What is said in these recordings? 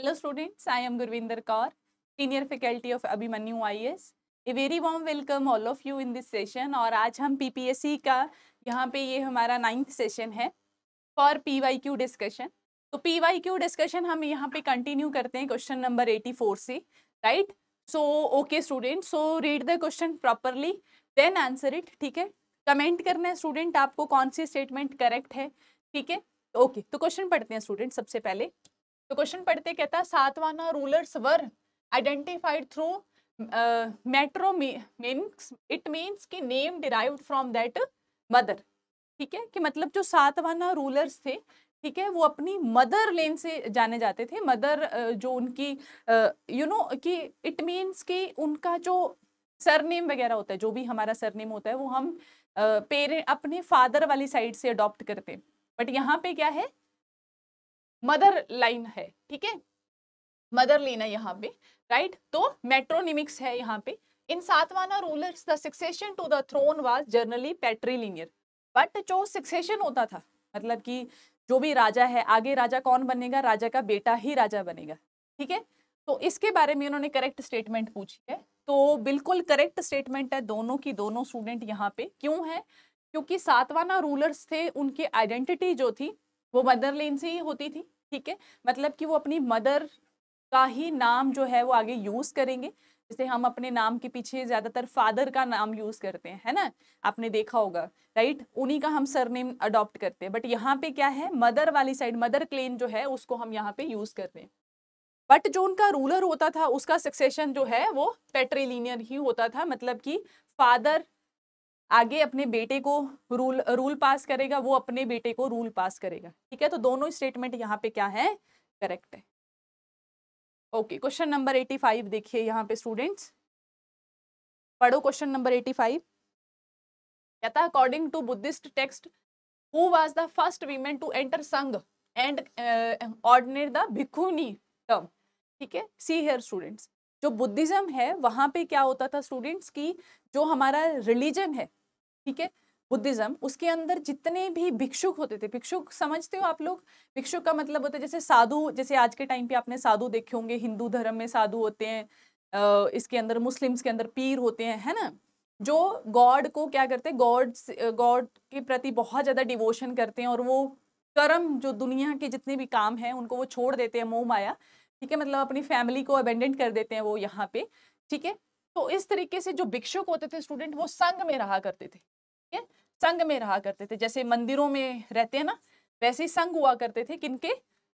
Hello students I am Gurvinder Kaur senior faculty of of I S A very warm welcome all of you in this session और आज हम P P S C का यहाँ पे ये हमारा नाइन्थ सेशन है for P Y Q discussion तो पी वाई क्यू डिस्कशन हम यहाँ पे कंटिन्यू करते हैं क्वेश्चन नंबर एटी फोर से right so okay student so read the question properly then answer it ठीक है कमेंट करना है स्टूडेंट आपको कौन सी स्टेटमेंट करेक्ट है ठीक है ओके तो क्वेश्चन पढ़ते हैं स्टूडेंट सबसे पहले तो क्वेश्चन पढ़ते कहता है Satavahana rulers were identified through metro means it means कि name derive from that mother ठीक है कि मतलब जो सातवाना रूलर्स थे ठीक है वो अपनी मदर लेन से जाने जाते थे मदर uh, जो उनकी यू uh, नो कि इट मीन्स कि उनका जो सरनेम वगैरह होता है जो भी हमारा सरनेम होता है वो हम पेरेंट uh, अपने फादर वाली साइड से अडॉप्ट करते हैं बट यहाँ पे क्या है मदर लाइन है ठीक है मदर है यहाँ पे राइट तो मेट्रोनिमिक्स है यहाँ पे in Satavahana rulers the succession to the throne was generally patrilineal but जो सिक्सेशन होता था मतलब कि जो भी राजा है आगे राजा कौन बनेगा राजा का बेटा ही राजा बनेगा ठीक है तो इसके बारे में उन्होंने करेक्ट स्टेटमेंट पूछी है तो बिल्कुल करेक्ट स्टेटमेंट है दोनों की दोनों स्टूडेंट यहाँ पे क्यों है क्योंकि सातवाना रूलर्स थे उनकी आइडेंटिटी जो थी वो मदर लेन से ही होती थी ठीक है मतलब कि वो अपनी मदर का ही नाम जो है वो आगे यूज़ करेंगे जैसे हम अपने नाम के पीछे ज़्यादातर फादर का नाम यूज़ करते हैं है ना आपने देखा होगा राइट उन्हीं का हम सरनेम अडॉप्ट करते हैं बट यहाँ पे क्या है मदर वाली साइड मदर क्लेन जो है उसको हम यहाँ पे यूज़ कर रहे हैं बट जो उनका रूलर होता था उसका सक्सेशन जो है वो पेट्रीलिनियर ही होता था मतलब कि फादर आगे अपने बेटे को रूल रूल पास करेगा वो अपने बेटे को रूल पास करेगा ठीक है तो दोनों स्टेटमेंट यहाँ पे क्या है करेक्ट है okay question number eighty five देखिए यहाँ पे स्टूडेंट्स पढ़ो क्वेश्चन नंबर एटी फाइव कहता है according to Buddhist text who was the first women to enter Sangha and ordinate the bhikkhuni term ठीक है सी हेयर स्टूडेंट्स जो बुद्धिज्म है वहाँ पे क्या होता था स्टूडेंट्स की जो हमारा रिलीजन है ठीक है बुद्धिज्म उसके अंदर जितने भी भिक्षुक होते थे भिक्षुक समझते हो आप लोग भिक्षुक का मतलब होता है जैसे साधु जैसे आज के टाइम पे आपने साधु देखे होंगे हिंदू धर्म में साधु होते हैं इसके अंदर मुस्लिम्स के अंदर पीर होते हैं है ना जो गॉड को क्या करते हैं गॉड गॉड के प्रति बहुत ज़्यादा डिवोशन करते हैं और वो कर्म जो दुनिया के जितने भी काम हैं उनको वो छोड़ देते हैं मोह माया ठीक है मतलब अपनी फैमिली को अबेंडेंट कर देते हैं वो यहाँ पे ठीक है तो इस तरीके से जो भिक्षुक होते थे स्टूडेंट वो संघ में रहा करते थे है संघ में रहा करते थे जैसे मंदिरों में रहते हैं ना वैसे ही संघ हुआ करते थे किनके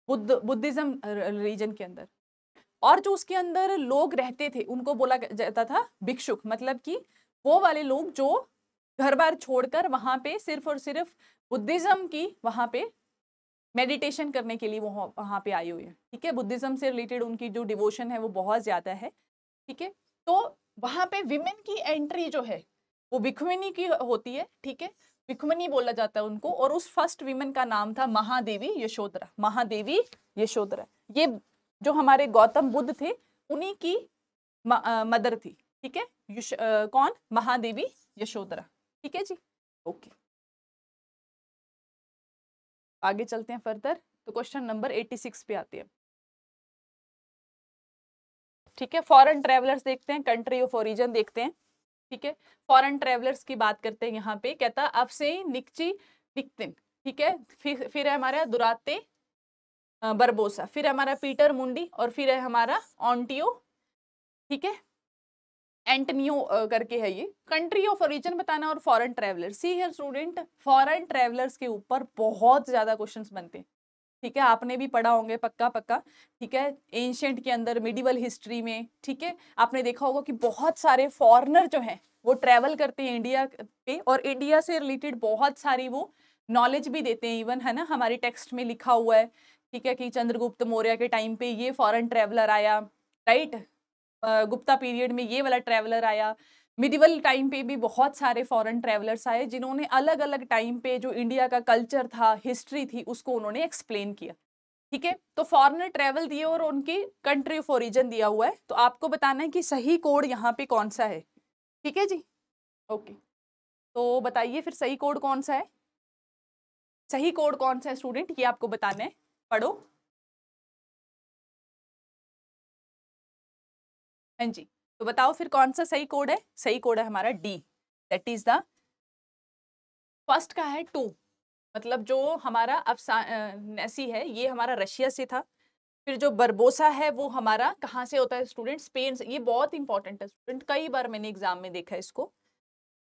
बुद्ध बुद्धिज्म रिलीजन के अंदर और जो उसके अंदर लोग रहते थे उनको बोला जाता था भिक्षुक मतलब कि वो वाले लोग जो घर बार छोड़कर वहाँ पे सिर्फ और सिर्फ बुद्धिज्म की वहाँ पे मेडिटेशन करने के लिए वो वहाँ पे आए हुए हैं ठीक है बुद्धिज्म से रिलेटेड उनकी जो डिवोशन है वो बहुत ज़्यादा है ठीक है तो वहाँ पे विमेन की एंट्री जो है वो भिखमनी की होती है ठीक है भिखमनी बोला जाता है उनको और उस फर्स्ट वीमन का नाम था महादेवी यशोधरा महादेवी यशोधरा ये जो हमारे गौतम बुद्ध थे उन्हीं की आ, मदर थी ठीक है कौन महादेवी यशोधरा ठीक है जी ओके आगे चलते हैं फर्दर तो क्वेश्चन नंबर एटी सिक्स पे आते हैं ठीक है फॉरेन ट्रेवलर्स देखते हैं कंट्री ऑफ ओरिजन देखते हैं ठीक है फॉरन ट्रेवलर्स की बात करते हैं यहाँ पे कहता से निकची निकतिन ठीक है फिर फिर है हमारा दुराते बरबोसा फिर हमारा पीटर मुंडी और फिर है हमारा ऑन्टियो ठीक है एंटनियो करके है ये कंट्री ऑफ ओरिजिन बताना और फॉरेन ट्रेवलर सी है स्टूडेंट फॉरेन ट्रेवलर्स के ऊपर बहुत ज़्यादा क्वेश्चंस बनते हैं ठीक है आपने भी पढ़ा होंगे पक्का पक्का ठीक है एंशेंट के अंदर मिडिवल हिस्ट्री में ठीक है आपने देखा होगा कि बहुत सारे फॉरनर जो हैं वो ट्रैवल करते हैं इंडिया पे और इंडिया से रिलेटेड बहुत सारी वो नॉलेज भी देते हैं इवन है ना हमारे टेक्स्ट में लिखा हुआ है ठीक है कि चंद्रगुप्त मौर्य के टाइम पे ये फॉरेन ट्रैवलर आया राइट गुप्ता पीरियड में ये वाला ट्रैवलर आया मिडिवल टाइम पे भी बहुत सारे फॉरेन ट्रैवलर्स आए जिन्होंने अलग अलग टाइम पे जो इंडिया का कल्चर था हिस्ट्री थी उसको उन्होंने एक्सप्लेन किया ठीक है तो फॉरनर ट्रैवल दिए और उनकी कंट्री ऑफ ओरिजिन दिया हुआ है तो आपको बताना है कि सही कोड यहाँ पे कौन सा है ठीक है जी ओके तो बताइए फिर सही कोड कौन सा है सही कोड कौन सा है स्टूडेंट ये आपको बताना है पढ़ो हाँ जी तो बताओ फिर कौन सा सही कोड है सही कोड है हमारा D that is the first का है टू मतलब जो हमारा अफसा नेसी है ये हमारा रशिया से था फिर जो बर्बोसा है वो हमारा कहाँ से होता है स्टूडेंट स्पेन से ये बहुत इंपॉर्टेंट है स्टूडेंट कई बार मैंने एग्जाम में देखा है इसको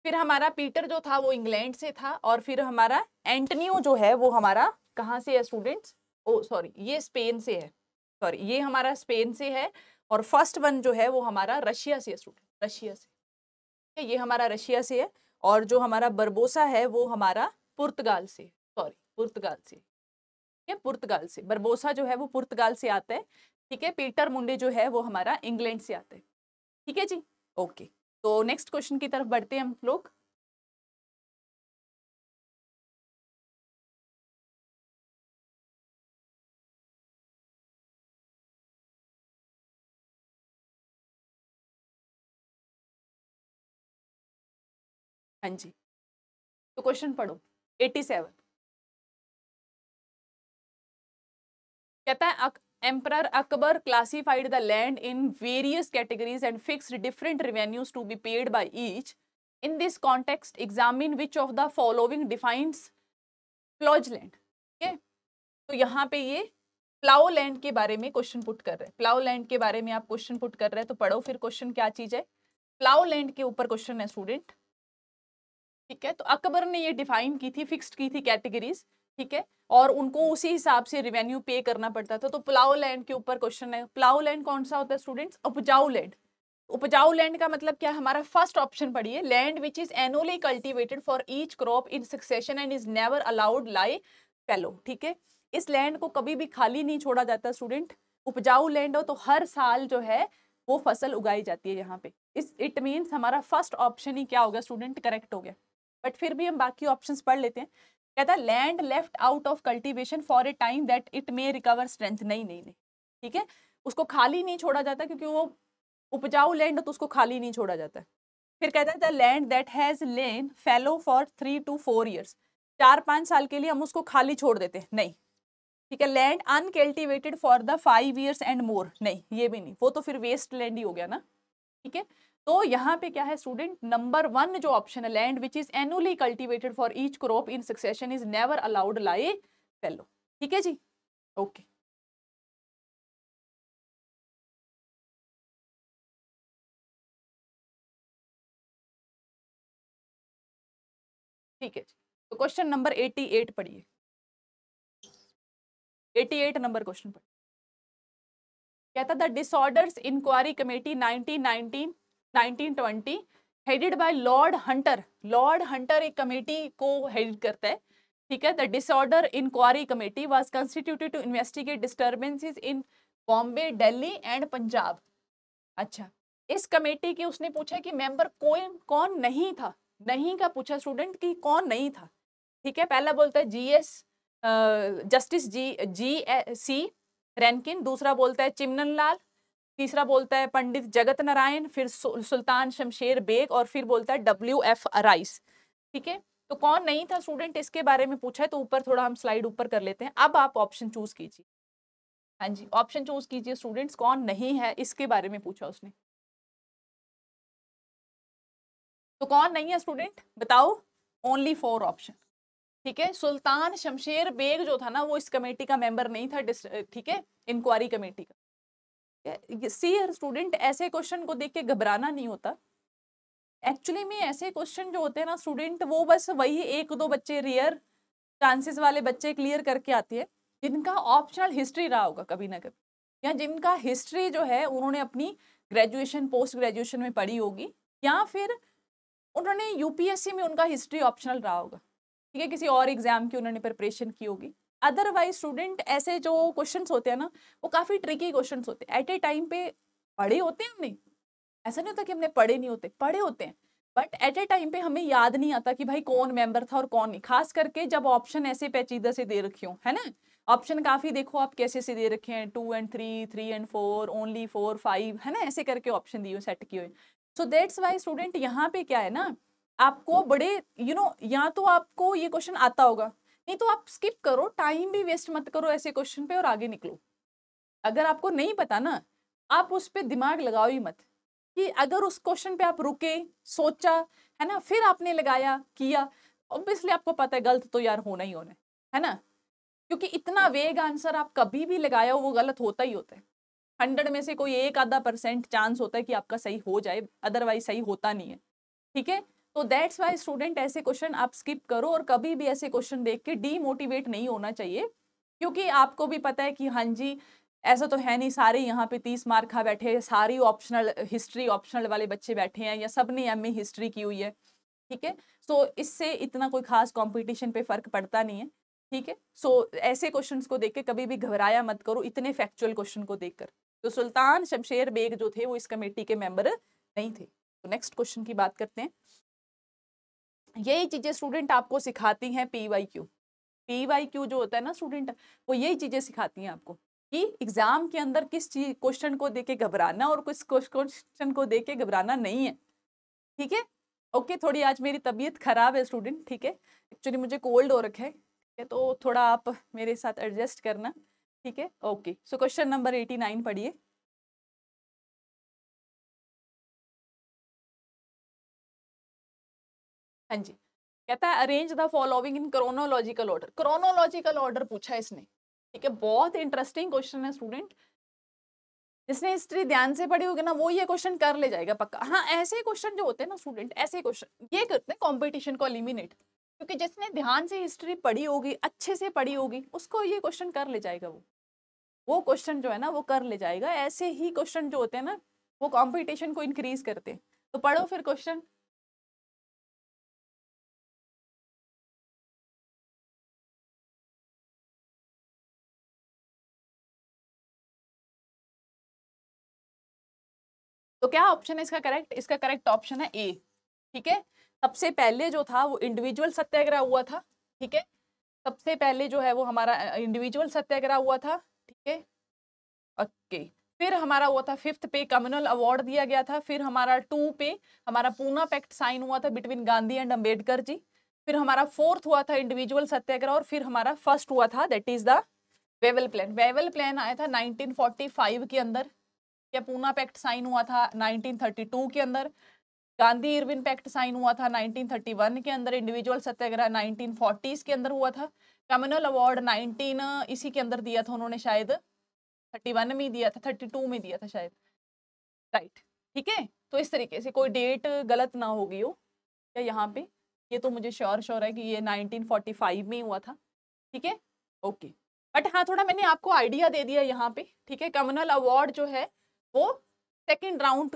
फिर हमारा पीटर जो था वो इंग्लैंड से था और फिर हमारा एंटनियो जो है वो हमारा कहाँ से है स्टूडेंट्स ओ सॉरी ये स्पेन से है सॉरी ये हमारा स्पेन से है और फर्स्ट वन जो है वो हमारा रशिया से है स्टूडेंट रशिया से ये हमारा रशिया से है और जो हमारा बर्बोसा है वो हमारा पुर्तगाल से सॉरी पुर्तगाल से है पुर्तगाल से बरबोसा जो है वो पुर्तगाल से आता है ठीक है पीटर मुंडे जो है वो हमारा इंग्लैंड से आता है ठीक है जी ओके तो नेक्स्ट क्वेश्चन की तरफ बढ़ते हैं हम लोग हाँ जी तो क्वेश्चन पढ़ो 87 कहता है emperor Akbar classified the land in various categories and fixed different revenues to be paid by each in this context examine which of the following defines polaj land ठीक है तो यहाँ पे ये प्लाओ लैंड के बारे में क्वेश्चन पुट कर रहे हैं प्लाओ लैंड के बारे में आप क्वेश्चन पुट कर रहे हैं तो पढ़ो फिर क्वेश्चन क्या चीज है प्लाओ लैंड के ऊपर क्वेश्चन है स्टूडेंट ठीक है तो अकबर ने ये डिफाइन की थी फिक्स्ड की थी कैटेगरीज ठीक है और उनको उसी हिसाब से रिवेन्यू पे करना पड़ता था तो प्लाउ लैंड के ऊपर क्वेश्चन है प्लाउ लैंड कौन सा होता है स्टूडेंट्स उपजाऊ लैंड उपजाऊ लैंड का मतलब क्या हमारा फर्स्ट ऑप्शन पढ़िए land which is annually cultivated for each crop in succession and is never allowed lie fallow ठीक है इस लैंड को कभी भी खाली नहीं छोड़ा जाता स्टूडेंट उपजाऊ लैंड हो तो हर साल जो है वो फसल उगाई जाती है यहाँ पे इस इट मीन्स हमारा फर्स्ट ऑप्शन ही क्या हो गया स्टूडेंट करेक्ट हो गया बट फिर भी हम बाकी ऑप्शंस पढ़ लेते हैं कहता है land left out of cultivation for a time that it may recover strength नहीं नहीं नहीं ठीक है उसको खाली नहीं छोड़ा जाता क्योंकि वो उपजाऊ लैंड तो उसको खाली नहीं छोड़ा जाता फिर कहता है the land that has lain fallow for three two four years चार पाँच साल के लिए हम उसको खाली छोड़ देते हैं नहीं ठीक है land uncultivated for the five years and more नहीं ये भी नहीं वो तो फिर वेस्ट लैंड ही हो गया ना ठीक है तो यहाँ पे क्या है स्टूडेंट नंबर वन जो ऑप्शन है land which is annually cultivated for each crop in succession is never allowed lie fallow ठीक है जी ओके okay. ठीक है जी तो क्वेश्चन नंबर एटी एट पढ़िए एटी एट नंबर क्वेश्चन पढ़िए कहता the disorders inquiry committee nineteen nineteen 1920 headed by lord Hunter lord Hunter एक कमेटी को हेड करता है ठीक है the disorder inquiry committee was constituted to investigate disturbances in Bombay Delhi and Punjab अच्छा इस कमेटी की उसने पूछा कि मेंबर कोई कौन नहीं था नहीं का पूछा स्टूडेंट कि कौन नहीं था ठीक है पहला बोलता है जीएस जस्टिस जी जी सी रेनकिन दूसरा बोलता है चिमनन लाल तीसरा बोलता है पंडित जगत नारायण फिर सुल्तान शमशेर बेग और फिर बोलता है डब्ल्यू एफ राइस ठीक है तो कौन नहीं था स्टूडेंट इसके बारे में पूछा है तो ऊपर थोड़ा हम स्लाइड ऊपर कर लेते हैं अब आप ऑप्शन चूज कीजिए हाँ जी ऑप्शन चूज कीजिए स्टूडेंट्स कौन नहीं है इसके बारे में पूछा उसने तो कौन नहीं है स्टूडेंट बताओ ओनली फोर ऑप्शन ठीक है सुल्तान शमशेर बेग जो था ना वो इस कमेटी का मेंबर नहीं था ठीक है इंक्वायरी कमेटी का सी स्टूडेंट ऐसे क्वेश्चन को देख के घबराना नहीं होता एक्चुअली में ऐसे क्वेश्चन जो होते हैं ना स्टूडेंट वो बस वही एक दो बच्चे रियर चांसेस वाले बच्चे क्लियर करके आते हैं जिनका ऑप्शनल हिस्ट्री रहा होगा कभी ना कभी या जिनका हिस्ट्री जो है उन्होंने अपनी ग्रेजुएशन पोस्ट ग्रेजुएशन में पढ़ी होगी या फिर उन्होंने यूपीएससी में उनका हिस्ट्री ऑप्शनल रहा होगा ठीक है किसी और एग्जाम की उन्होंने प्रिपरेशन की होगी अदरवाइज स्टूडेंट ऐसे जो क्वेश्चंस होते हैं ना वो काफ़ी ट्रिकी क्वेश्चंस होते हैं एट ए टाइम पे पढ़े होते हैं हमने ऐसा नहीं होता कि हमने पढ़े नहीं होते पढ़े होते हैं बट एट ए टाइम पे हमें याद नहीं आता कि भाई कौन मेंबर था और कौन नहीं खास करके जब ऑप्शन ऐसे पेचीदा से दे रखी हो है ना ऑप्शन काफ़ी देखो आप कैसे से दे रखे हैं two and three three and four only four five है ना ऐसे करके ऑप्शन दिए सेट किए हुए सो दैट्स वाई स्टूडेंट यहाँ पे क्या है ना आपको बड़े यू you नो know, या तो आपको ये क्वेश्चन आता होगा नहीं तो आप स्किप करो टाइम भी वेस्ट मत करो ऐसे क्वेश्चन पे और आगे निकलो अगर आपको नहीं पता ना आप उस पर दिमाग लगाओ ही मत कि अगर उस क्वेश्चन पे आप रुके सोचा है ना फिर आपने लगाया किया ऑब्वियसली आपको पता है गलत तो यार होना ही होना है, ना क्योंकि इतना वेग आंसर आप कभी भी लगाया हो वो गलत होता ही होता है हंड्रेड में से कोई एक आधा परसेंट चांस होता है कि आपका सही हो जाए अदरवाइज सही होता नहीं है ठीक है तो दैट्स वाई स्टूडेंट ऐसे क्वेश्चन आप स्किप करो और कभी भी ऐसे क्वेश्चन देख के डीमोटिवेट नहीं होना चाहिए क्योंकि आपको भी पता है कि हाँ जी ऐसा तो है नहीं सारे यहाँ पे तीस मार्क खा बैठे सारी ऑप्शनल हिस्ट्री ऑप्शनल वाले बच्चे बैठे हैं या सब ने एम हिस्ट्री की हुई है ठीक है सो इससे इतना कोई खास कंपटीशन पे फर्क पड़ता नहीं है ठीक है सो ऐसे क्वेश्चंस को देख के कभी भी घबराया मत करो इतने फैक्चुअल क्वेश्चन को देख तो सुल्तान शमशेर बेग जो थे वो इस कमेटी के मेंबर नहीं थे तो नेक्स्ट क्वेश्चन की बात करते हैं यही चीज़ें स्टूडेंट आपको सिखाती हैं P Y Q P Y Q जो होता है ना स्टूडेंट वो यही चीज़ें सिखाती हैं आपको कि एग्ज़ाम के अंदर किस चीज क्वेश्चन को देके घबराना और किस क्वेश्चन को देके घबराना नहीं है ठीक है ओके थोड़ी आज मेरी तबीयत ख़राब है स्टूडेंट ठीक है एक्चुअली मुझे कोल्ड हो रखा है ठीक है तो थोड़ा आप मेरे साथ एडजस्ट करना ठीक है okay so question number eighty nine पढ़िए हाँ जी कहता है arrange the following in chronological order chronological order पूछा इसने ठीक है बहुत इंटरेस्टिंग क्वेश्चन है स्टूडेंट जिसने हिस्ट्री ध्यान से पढ़ी होगी ना वो ये क्वेश्चन कर ले जाएगा पक्का हाँ ऐसे क्वेश्चन जो होते हैं ना स्टूडेंट ऐसे क्वेश्चन ये करते हैं कॉम्पिटिशन को एलिमिनेट क्योंकि जिसने ध्यान से हिस्ट्री पढ़ी होगी अच्छे से पढ़ी होगी उसको ये क्वेश्चन कर ले जाएगा वो वो क्वेश्चन जो है ना वो कर ले जाएगा ऐसे ही क्वेश्चन जो होते हैं ना वो कॉम्पिटिशन को इंक्रीज करते हैं तो पढ़ो फिर क्वेश्चन तो क्या ऑप्शन है इसका करेक्ट इसका करेक्ट ऑप्शन है ए ठीक है सबसे पहले जो था वो इंडिविजुअल सत्याग्रह हुआ था ठीक है सबसे पहले जो है वो हमारा इंडिविजुअल सत्याग्रह हुआ था ठीक है ओके फिर हमारा हुआ था फिफ्थ पे कम्युनल अवार्ड दिया गया था फिर हमारा टू पे हमारा पूना पैक्ट साइन हुआ था बिटवीन गांधी एंड अम्बेडकर जी फिर हमारा फोर्थ हुआ था इंडिविजुअल सत्याग्रह और फिर हमारा फर्स्ट हुआ था that is the Wavell plan Wavell plan आया था 1945 के अंदर या पूना पैक्ट साइन हुआ था 1932 के अंदर गांधी इरविन पैक्ट साइन हुआ था 1931 के अंदर इंडिविजुअल सत्याग्रह फोर्टीज़ के अंदर हुआ था कम्युनल अवार्ड 19 इसी के अंदर दिया था उन्होंने शायद 31 में दिया था 32 में दिया था शायद राइट ठीक है तो इस तरीके से कोई डेट गलत ना होगी हो या यहाँ पे ये तो मुझे श्योर श्योर है कि ये फाइव में हुआ था ठीक है ओके बट हाँ थोड़ा मैंने आपको आइडिया दे दिया यहाँ पे ठीक है कम्युनल अवार्ड जो है वो सेकेंड राउंड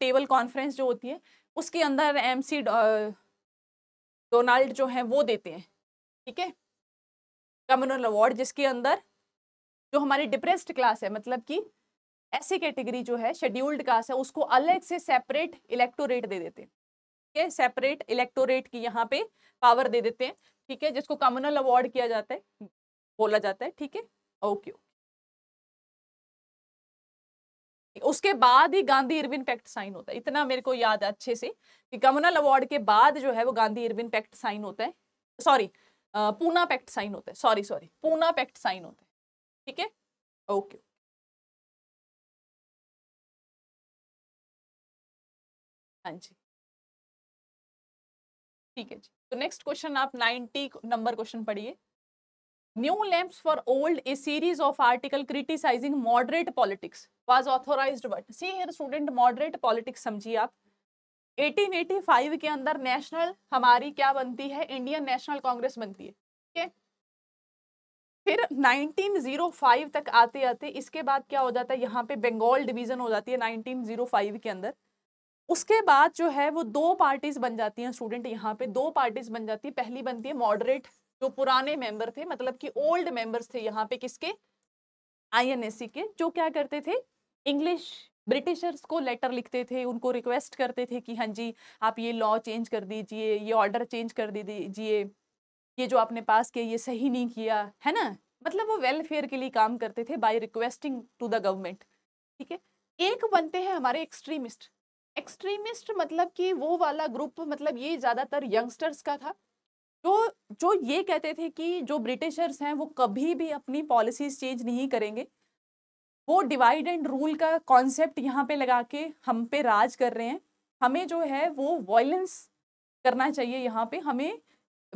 टेबल कॉन्फ्रेंस जो होती है उसके अंदर एमसी डोनाल्ड जो है वो देते हैं ठीक है कम्युनल अवार्ड जिसके अंदर जो हमारी डिप्रेस्ड क्लास है मतलब कि ऐसी कैटेगरी जो है शेड्यूल्ड क्लास है उसको अलग से सेपरेट इलेक्टोरेट दे देते हैं ठीक है सेपरेट इलेक्टोरेट की यहाँ पे पावर दे देते हैं ठीक है जिसको कम्युनल अवार्ड किया जाता है बोला जाता है ठीक है ओके ओके उसके बाद ही गांधी इरविन पैक्ट साइन होता है इतना मेरे को याद है अच्छे से कि कम्युनल अवार्ड के बाद जो है वो गांधी इरविन पैक्ट साइन होता है सॉरी पूना पैक्ट साइन होता है sorry sorry Poona pact sign होता है ठीक है ओके हाँ जी ठीक है जी तो नेक्स्ट क्वेश्चन आप 90 नंबर क्वेश्चन पढ़िए new lamps for old a series of article criticising moderate politics was authorise but see here student moderate politics समझिए आप 1885 के अंदर नेशनल हमारी क्या बनती है इंडियन नेशनल कांग्रेस बनती है ठीक है फिर 1905 तक आते आते इसके बाद क्या हो जाता है यहाँ पे बंगाल डिवीजन हो जाती है 1905 के अंदर उसके बाद जो है वो दो पार्टीज बन जाती हैं स्टूडेंट यहाँ पे दो पार्टीज बन जाती है पहली बनती है मॉडरेट जो पुराने मेंबर थे मतलब कि ओल्ड मेंबर्स थे यहाँ पे किसके आईएनएससी के जो क्या करते थे इंग्लिश ब्रिटिशर्स को लेटर लिखते थे उनको रिक्वेस्ट करते थे कि हाँ जी आप ये लॉ चेंज कर दीजिए ये ऑर्डर चेंज कर दीजिए ये जो आपने पास किया ये सही नहीं किया है ना मतलब वो वेलफेयर के लिए काम करते थे by requesting to the government ठीक है एक बनते हैं हमारे एक्सट्रीमिस्ट एक्सट्रीमिस्ट मतलब कि वो वाला ग्रुप मतलब ये ज़्यादातर यंगस्टर्स का था जो जो ये कहते थे कि जो ब्रिटिशर्स हैं वो कभी भी अपनी पॉलिसीज चेंज नहीं करेंगे वो डिवाइड एंड रूल का कॉन्सेप्ट यहाँ पे लगा के हम पे राज कर रहे हैं हमें जो है वो वॉयलेंस करना चाहिए यहाँ पे हमें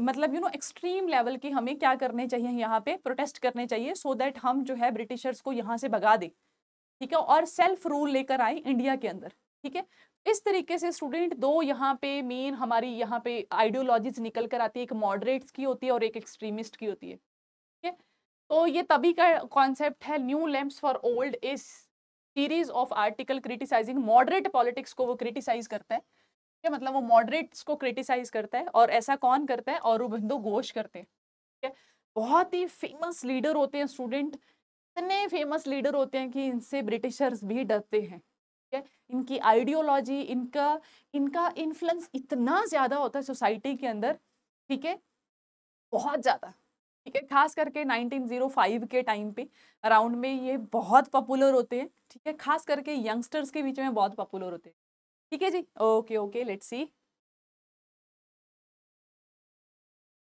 मतलब यू नो एक्सट्रीम लेवल के हमें क्या करने चाहिए यहाँ पे प्रोटेस्ट करने चाहिए सो so दैट हम जो है ब्रिटिशर्स को यहाँ से भगा दें ठीक है और सेल्फ रूल लेकर आए इंडिया के अंदर ठीक है इस तरीके से स्टूडेंट दो यहाँ पे मेन हमारी यहाँ पे आइडियोलॉजीज निकल कर आती है एक मॉडरेट्स की होती है और एक एक्सट्रीमिस्ट की होती है ठीक है तो ये तभी का कॉन्सेप्ट है न्यू लेम्स फॉर ओल्ड इस series of article criticising moderate politics को वो क्रिटिसाइज करता है ठीक है मतलब वो मॉडरेट्स को क्रिटिसाइज करता है और ऐसा कौन करता है और रुबिंदो घोष करते हैं ठीक है बहुत ही फेमस लीडर होते हैं स्टूडेंट इतने फेमस लीडर होते हैं कि इनसे ब्रिटिशर्स भी डरते हैं ठीक है इनकी आइडियोलॉजी इनका इनका इन्फ्लुंस इतना ज़्यादा होता है सोसाइटी के अंदर ठीक है बहुत ज़्यादा ठीक है खास करके 1905 के टाइम पे अराउंड में ये बहुत पॉपुलर होते हैं ठीक है खास करके यंगस्टर्स के बीच में बहुत पॉपुलर होते हैं ठीक है जी ओके ओके लेट्स सी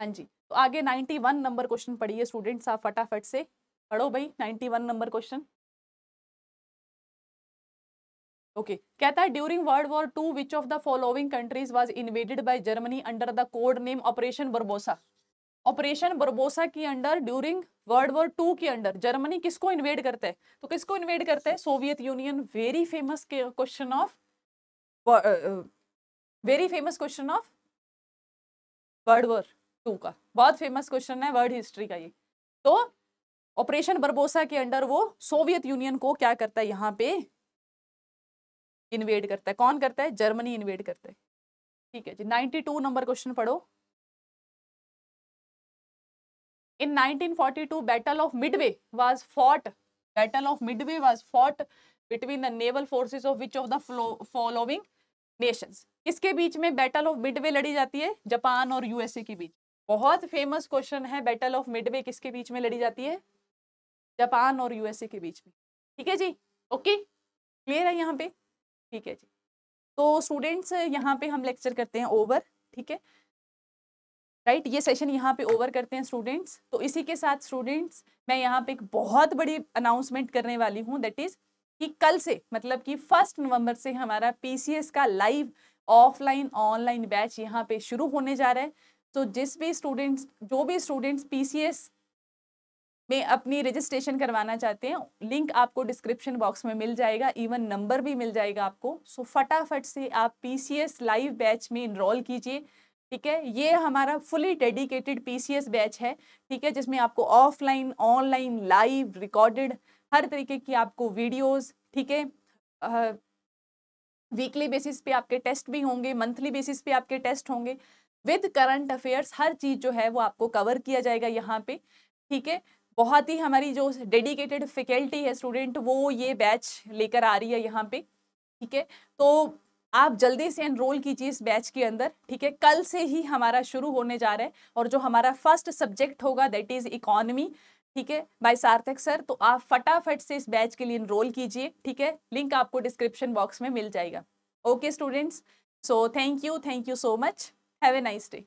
हाँ जी तो आगे 91 नंबर क्वेश्चन पढ़िए स्टूडेंट्स आप फटाफट से पढ़ो भाई 91 नंबर क्वेश्चन ओके okay. कहता है during world war two which of the following countries was invaded by Germany under the code name operation Barbarossa operation Barbarossa के under during world war two के under Germany किसको invade करते हैं तो किसको invade करते हैं Soviet Union very famous question of very famous question of world war two का बहुत फेमस क्वेश्चन है वर्ल्ड हिस्ट्री का ये तो ऑपरेशन बर्बोसा के अंडर वो सोवियत यूनियन को क्या करता है यहाँ पे इन्वेड करता है कौन करता है जर्मनी इन्वेड करता है ठीक है जी टू नंबर क्वेश्चन पढ़ो in 1942 battle of midway was fought battle of midway was fought between the naval forces of which of the following nations किसके बीच में बैटल ऑफ मिडवे लड़ी जाती है जापान और यूएसए के बीच बहुत फेमस क्वेश्चन है बैटल ऑफ मिडवे किसके बीच में लड़ी जाती है जापान और यूएसए के बीच में ठीक है जी ओके क्लियर है यहाँ पे ठीक है जी तो स्टूडेंट्स यहाँ पे हम लेक्चर करते हैं ओवर ठीक है राइट ये सेशन यहाँ पे ओवर करते हैं स्टूडेंट्स तो इसी के साथ स्टूडेंट्स मैं यहाँ पे एक बहुत बड़ी अनाउंसमेंट करने वाली हूँ दैट इज़ कि कल से मतलब कि फर्स्ट नवंबर से हमारा पीसीएस का लाइव ऑफलाइन ऑनलाइन बैच यहाँ पे शुरू होने जा रहा है तो जिस भी स्टूडेंट्स जो भी स्टूडेंट्स पीसीएस में अपनी रजिस्ट्रेशन करवाना चाहते हैं लिंक आपको डिस्क्रिप्शन बॉक्स में मिल जाएगा इवन नंबर भी मिल जाएगा आपको सो फटाफट से आप पी लाइव बैच में इनरोल कीजिए ठीक है ये हमारा फुली डेडिकेटेड पीसीएस बैच है ठीक है जिसमें आपको ऑफलाइन ऑनलाइन लाइव रिकॉर्डेड हर तरीके की आपको वीडियोस ठीक है वीकली बेसिस पे आपके टेस्ट भी होंगे मंथली बेसिस पे आपके टेस्ट होंगे विद करंट अफेयर्स हर चीज़ जो है वो आपको कवर किया जाएगा यहाँ पे ठीक है बहुत ही हमारी जो डेडिकेटेड फैकल्टी है स्टूडेंट वो ये बैच लेकर आ रही है यहाँ पे ठीक है तो आप जल्दी से एनरोल कीजिए इस बैच के अंदर ठीक है कल से ही हमारा शुरू होने जा रहा है और जो हमारा फर्स्ट सब्जेक्ट होगा दैट इज़ इकॉनमी ठीक है बाय सार्थक सर तो आप फटाफट से इस बैच के लिए इनरोल कीजिए ठीक है लिंक आपको डिस्क्रिप्शन बॉक्स में मिल जाएगा okay students so thank you thank you so much have a nice day